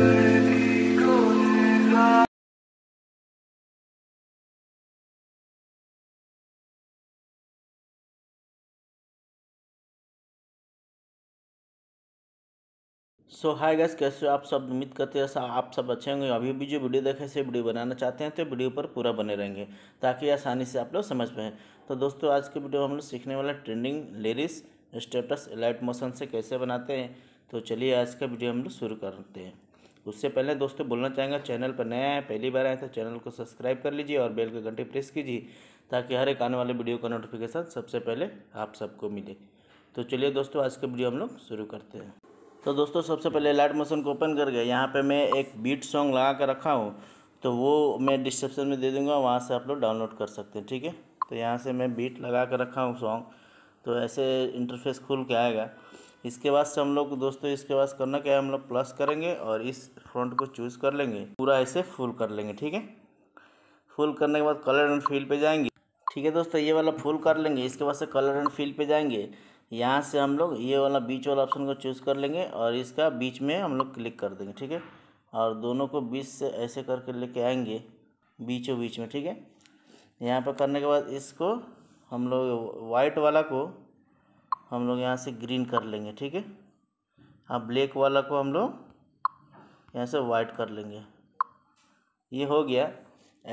सो hi guys कैसे हो आप सब उम्मीद करते हैं आप सब अच्छे होंगे अभी भी जो वीडियो देखे से वीडियो बनाना चाहते हैं तो वीडियो पर पूरा बने रहेंगे ताकि आसानी से आप लोग समझ पाएँ तो दोस्तों आज के वीडियो में हम लोग सीखने वाला trending lyrics status light motion से कैसे बनाते हैं तो चलिए आज का वीडियो हम लोग शुरू करते हैं उससे पहले दोस्तों बोलना चाहेंगे चैनल पर नया है पहली बार आए तो चैनल को सब्सक्राइब कर लीजिए और बेल के घंटे प्रेस कीजिए ताकि हर एक आने वाले वीडियो का नोटिफिकेशन सबसे पहले आप सबको मिले तो चलिए दोस्तों आज के वीडियो हम लोग शुरू करते हैं तो दोस्तों सबसे पहले लाइट मोशन को ओपन करके यहाँ पे मैं एक बीट सॉन्ग लगा कर रखा हूँ तो वो मैं डिस्क्रिप्शन में दे दूँगा वहाँ से आप लोग डाउनलोड कर सकते हैं ठीक है तो यहाँ से मैं बीट लगा कर रखा हूँ सॉन्ग तो ऐसे इंटरफेस खुल के आएगा इसके बाद से हम लोग दोस्तों इसके बाद करना क्या है हम लोग प्लस करेंगे और इस फ्रंट को चूज कर लेंगे पूरा ऐसे फुल कर लेंगे ठीक है फुल करने के बाद कलर एंड फील पे जाएंगे ठीक है दोस्तों ये वाला फुल कर लेंगे इसके बाद से कलर एंड फील पे जाएंगे यहाँ से हम लोग ये वाला बीच वाला ऑप्शन को चूज़ कर लेंगे और इसका बीच में हम लोग क्लिक कर देंगे ठीक है और दोनों को बीच से ऐसे करके लेके आएंगे बीचों बीच में ठीक है यहाँ पर करने के बाद इसको हम लोग वाइट वाला को हम लोग यहाँ से ग्रीन कर लेंगे ठीक है हाँ ब्लैक वाला को हम लोग यहाँ से वाइट कर लेंगे ये हो गया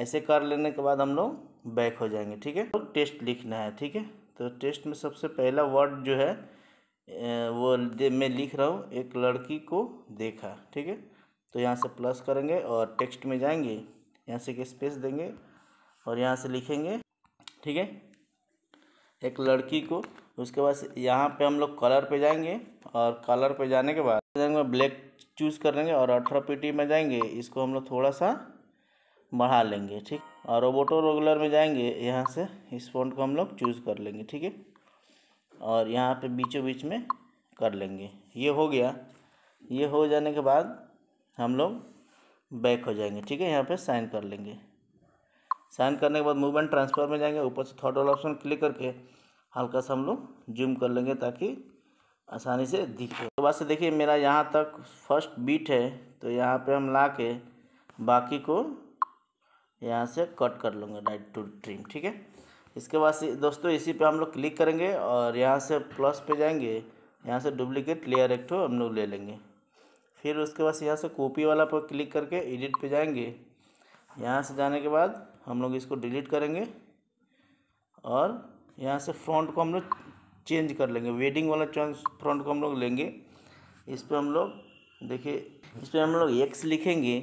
ऐसे कर लेने के बाद हम लोग बैक हो जाएंगे ठीक है तो टेस्ट लिखना है ठीक है तो टेस्ट में सबसे पहला वर्ड जो है वो मैं लिख रहा हूँ एक लड़की को देखा ठीक है तो यहाँ से प्लस करेंगे और टेक्स्ट में जाएंगे यहाँ से एक स्पेस देंगे और यहाँ से लिखेंगे ठीक है एक लड़की को उसके बाद यहाँ पे हम लोग कलर पे जाएंगे और कलर पे जाने के बाद जाएंगे ब्लैक चूज़ कर लेंगे और अठारह पीटी में जाएंगे इसको हम लोग थोड़ा सा बढ़ा लेंगे ठीक और रोबोटो रेगुलर में जाएंगे यहाँ से इस फोन को हम लोग चूज़ कर लेंगे ठीक है और यहाँ पे बीचों बीच में कर लेंगे ये हो गया ये हो जाने के बाद हम लोग बैक हो जाएंगे ठीक है यहाँ पे साइन कर लेंगे साइन करने के बाद मूवमेंट ट्रांसफर में जाएंगे ऊपर से थर्ड वाला ऑप्शन क्लिक करके हल्का सा हम लोग जूम कर लेंगे ताकि आसानी से दिखे तो बस देखिए मेरा यहाँ तक फर्स्ट बीट है तो यहाँ पे हम ला के बाकी को यहाँ से कट कर लूँगा डाइट टू ट्रिम ठीक है इसके बाद दोस्तों इसी पे हम लोग क्लिक करेंगे और यहाँ से प्लस पे जाएंगे यहाँ से डुप्लीकेट लेयर एक हम लोग ले लेंगे फिर उसके बाद यहाँ से कॉपी वाला पर क्लिक करके एडिट पे जाएंगे यहाँ से जाने के बाद हम लोग इसको डिलीट करेंगे और यहाँ से फ्रंट को हम लोग चेंज कर लेंगे वेडिंग वाला चेंज फ्रंट को हम लोग लेंगे इस पर हम लोग देखिए इस पर हम लोग एक्स लिखेंगे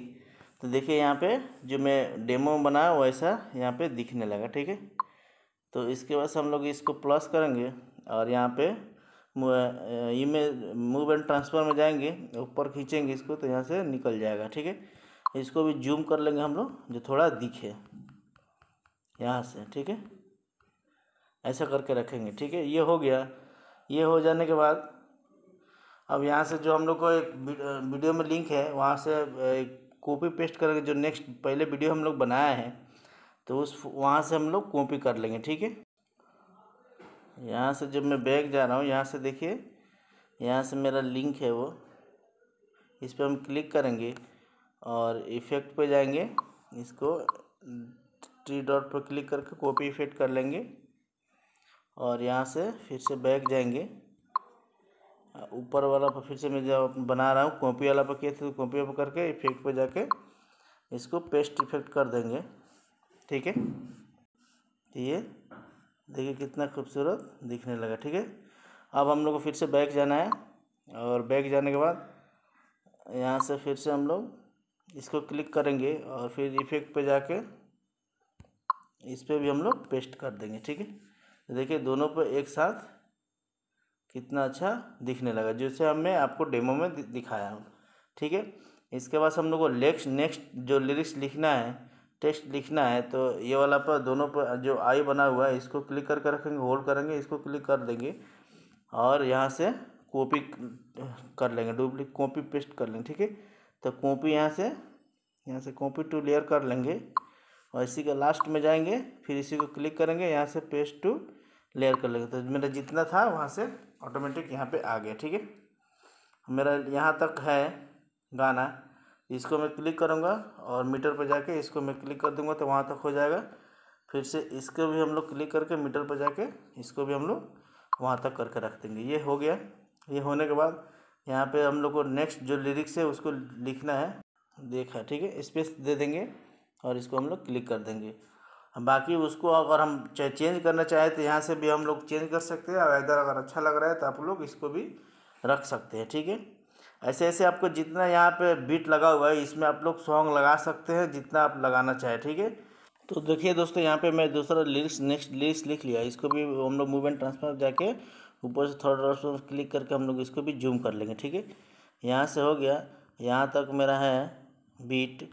तो देखिए यहाँ पे जो मैं डेमो बनाया वैसा यहाँ पे दिखने लगा ठीक है तो इसके बाद हम लोग इसको प्लस करेंगे और यहाँ पे इमेज मूव एंड ट्रांसफर में जाएंगे ऊपर खींचेंगे इसको तो यहाँ से निकल जाएगा ठीक है इसको भी जूम कर लेंगे हम लोग जो थोड़ा दिखे यहाँ से ठीक है ऐसा करके रखेंगे ठीक है ये हो गया ये हो जाने के बाद अब यहाँ से जो हम लोग को एक वीडियो में लिंक है वहाँ से कॉपी पेस्ट करके जो नेक्स्ट पहले वीडियो हम लोग बनाया है तो उस वहाँ से हम लोग कॉपी कर लेंगे ठीक है यहाँ से जब मैं बैग जा रहा हूँ यहाँ से देखिए यहाँ से मेरा लिंक है वो इस पर हम क्लिक करेंगे और इफ़ेक्ट पे जाएंगे इसको ट्री डॉट पर क्लिक करके कॉपी इफेक्ट कर लेंगे और यहाँ से फिर से बैक जाएंगे ऊपर वाला पर फिर से मैं जब बना रहा हूँ कॉपी वाला पर किए थे तो कॉपी पर करके इफेक्ट पर जाके इसको पेस्ट इफेक्ट कर देंगे ठीक है तो ये देखिए कितना खूबसूरत दिखने लगा ठीक है अब हम लोग को फिर से बैक जाना है और बैक जाने के बाद यहाँ से फिर से हम लोग इसको क्लिक करेंगे और फिर इफेक्ट पे जाके इस पर भी हम लोग पेस्ट कर देंगे ठीक है देखिए दोनों पर एक साथ कितना अच्छा दिखने लगा जैसे हमने आपको डेमो में दिखाया हूँ ठीक है इसके बाद हम लोग को लेक्स नेक्स्ट जो लिरिक्स लिखना है टेक्स्ट लिखना है तो ये वाला पर दोनों पर जो आई बना हुआ है इसको क्लिक करके कर रखेंगे होल्ड करेंगे इसको क्लिक कर देंगे और यहाँ से कॉपी कर लेंगे डुप्लिक कॉपी पेस्ट कर लेंगे ठीक है तो कॉपी यहाँ से यहाँ से कॉपी टू लेयर कर लेंगे और इसी के लास्ट में जाएंगे फिर इसी को क्लिक करेंगे यहाँ से पेस्ट टू लेयर कर लेगा तो मेरा जितना था वहाँ से ऑटोमेटिक यहाँ पे आ गया ठीक है मेरा यहाँ तक है गाना इसको मैं क्लिक करूँगा और मीटर पर जाके इसको मैं क्लिक कर दूँगा तो वहाँ तक हो जाएगा फिर से इसको भी हम लोग क्लिक करके मीटर पर जाके इसको भी हम लोग वहाँ तक करके रख देंगे ये हो गया ये होने के बाद यहाँ पे हम लोग को नेक्स्ट जो लिरिक्स है उसको लिखना है देखा ठीक है स्पेस दे देंगे और इसको हम लोग क्लिक कर देंगे बाकी उसको अगर हम चेंज करना चाहें तो यहाँ से भी हम लोग चेंज कर सकते हैं और इधर अगर अच्छा लग रहा है तो आप लोग इसको भी रख सकते हैं ठीक है ऐसे ऐसे आपको जितना यहाँ पे बीट लगा हुआ है इसमें आप लोग सॉन्ग लगा सकते हैं जितना आप लगाना चाहें ठीक है तो देखिए दोस्तों यहाँ पे मैं दूसरा लिरिक्स नेक्स्ट लिरिक्स लिख लिया इसको भी हम लोग मूवमेंट ट्रांसफर जाके ऊपर से थर्ड ऑप्शन क्लिक करके हम लोग इसको भी जूम कर लेंगे ठीक है यहाँ से हो गया यहाँ तक मेरा है बीट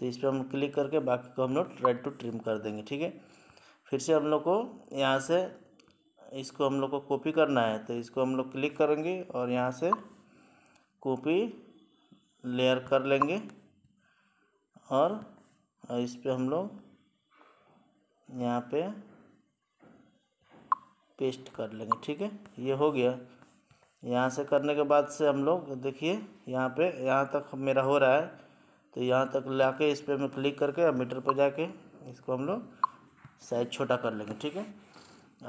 तो इस पर हम क्लिक करके बाकी को हम लोग रेड टू ट्रिम कर देंगे ठीक है फिर से हम लोग को यहाँ से इसको हम लोग को कॉपी करना है तो इसको हम लोग क्लिक करेंगे और यहाँ से कॉपी लेयर कर लेंगे और इस पर हम लोग यहाँ पे पेस्ट कर लेंगे ठीक है ये हो गया यहाँ से करने के बाद से हम लोग देखिए यहाँ पे यहाँ तक मेरा हो रहा है तो यहाँ तक ला के इस पर मैं क्लिक करके अब मीटर पर जाके इसको हम लोग साइज छोटा कर लेंगे ठीक है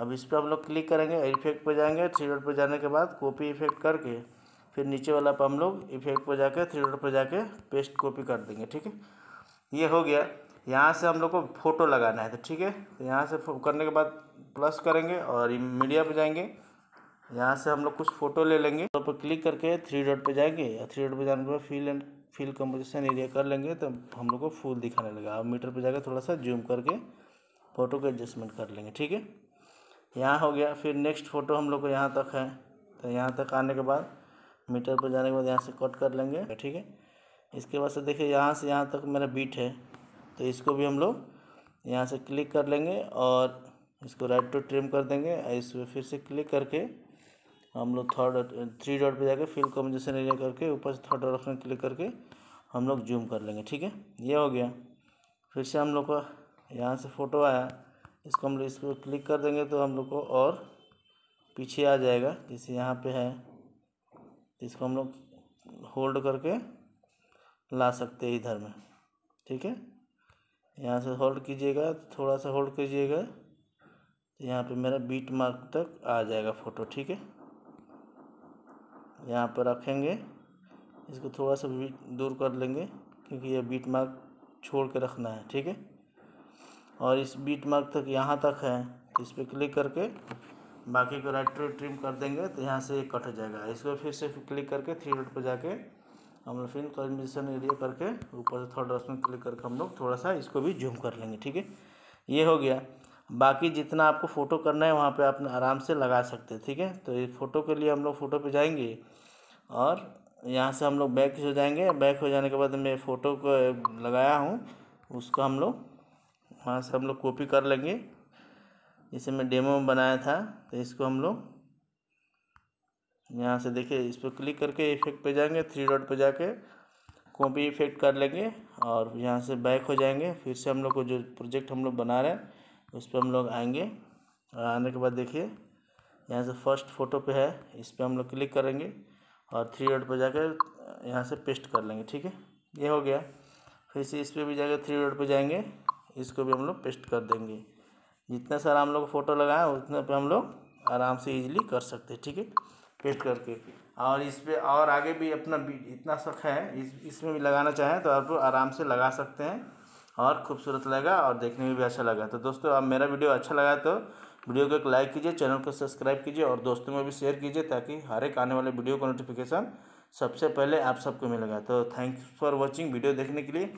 अब इस पर हम लोग क्लिक करेंगे इफेक्ट पर जाएंगे थ्री डॉट पर जाने के बाद कॉपी इफेक्ट करके फिर नीचे वाला पर हम लोग इफेक्ट पर जाके थ्री डॉट पर जाके पेस्ट कॉपी कर देंगे ठीक है ये हो गया यहाँ से हम लोग को फ़ोटो लगाना है तो ठीक है तो यहाँ से करने के बाद प्लस करेंगे और मीडिया पर जाएंगे यहाँ से हम लोग कुछ फ़ोटो ले लेंगे तो पर क्लिक करके थ्री डॉट पर जाएंगे या थ्री डॉट पर जाने के बाद fill and fill composition area कर लेंगे तो हम लोग को फूल दिखाने लगा अब मीटर पर जाकर थोड़ा सा जूम करके फ़ोटो को एडजस्टमेंट कर लेंगे ठीक है यहाँ हो गया फिर नेक्स्ट फ़ोटो हम लोग को यहाँ तक है तो यहाँ तक आने के बाद मीटर पर जाने के बाद यहाँ से कट कर लेंगे ठीक है इसके बाद से देखिए यहाँ से यहाँ तक मेरा बीट है तो इसको भी हम लोग यहाँ से क्लिक कर लेंगे और इसको राइट टू ट्रिम कर देंगे इस पर फिर से क्लिक करके हम लोग थर्ड थ्री डॉट पे जाकर फील्ड कॉम्बिनेशन एरिया करके ऊपर से थर्ड डॉट ऑप्शन क्लिक करके हम लोग जूम कर लेंगे ठीक है ये हो गया फिर से हम लोग का यहाँ से फ़ोटो आया इसको हम लोग इस पर क्लिक कर देंगे तो हम लोग को और पीछे आ जाएगा जैसे यहाँ पे है तो इसको हम लोग होल्ड करके ला सकते हैं इधर में ठीक है यहाँ से होल्ड कीजिएगा थोड़ा सा होल्ड कीजिएगा तो यहाँ पे मेरा बीट मार्क तक आ जाएगा फ़ोटो ठीक है यहाँ पर रखेंगे इसको थोड़ा सा दूर कर लेंगे क्योंकि ये बीट मार्क छोड़ के रखना है ठीक है और इस बीट मार्क तक यहाँ तक है तो इस पर क्लिक करके बाकी को राइट टू ट्रिम कर देंगे तो यहाँ से कट हो जाएगा इसको फिर से क्लिक करके थ्री डॉट पर जाके हम लोग फिर कॉम्बिनेशन एरिया करके ऊपर से थर्ड डॉट क्लिक करके हम लोग थोड़ा सा इसको भी जूम कर लेंगे ठीक है ये हो गया बाकी जितना आपको फ़ोटो करना है वहाँ पे आप आराम से लगा सकते हैं ठीक है तो ये फ़ोटो के लिए हम लोग फ़ोटो पे जाएंगे और यहाँ से हम लोग बैक हो जाएंगे बैक हो जाने के बाद मैं फ़ोटो को लगाया हूँ उसको हम लोग वहाँ से हम लोग कॉपी कर लेंगे जैसे मैं डेमो में बनाया था तो इसको हम लोग यहाँ से देखिए इस पर क्लिक करके इफेक्ट पे जाएंगे थ्री डॉट पे जाके कॉपी इफेक्ट कर लेंगे और यहाँ से बैक हो जाएंगे फिर से हम लोग को जो प्रोजेक्ट हम लोग बना रहे हैं उस पर हम लोग आएंगे और आने के बाद देखिए यहाँ से फर्स्ट फ़ोटो पे है इस पर हम लोग क्लिक करेंगे और थ्री डॉट पर जाकर यहाँ से पेस्ट कर लेंगे ठीक है ये हो गया फिर से इस पर भी जाकर थ्री डॉट पर जाएंगे इसको भी हम लोग पेस्ट कर देंगे जितना सारा हम लोग फ़ोटो लगाएं उतना पे हम लोग आराम से इजीली कर सकते हैं ठीक है पेस्ट करके और इस पर और आगे भी अपना इतना शौक है इस इसमें भी लगाना चाहें तो आप आराम से लगा सकते हैं और खूबसूरत लगा और देखने में भी अच्छा लगा तो दोस्तों अब मेरा वीडियो अच्छा लगा तो वीडियो को एक लाइक कीजिए चैनल को सब्सक्राइब कीजिए और दोस्तों में भी शेयर कीजिए ताकि हर एक आने वाले वीडियो का नोटिफिकेशन सबसे पहले आप सबको मिलेगा तो थैंक्स फॉर वॉचिंग वीडियो देखने के लिए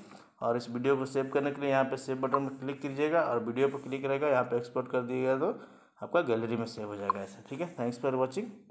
और इस वीडियो को सेव करने के लिए यहाँ पे सेव बटन पर क्लिक कीजिएगा और वीडियो पर क्लिक रहेगा यहाँ पे एक्सपोर्ट कर दिएगा तो आपका गैलरी में सेव हो जाएगा ऐसा ठीक है थैंक्स फॉर वॉचिंग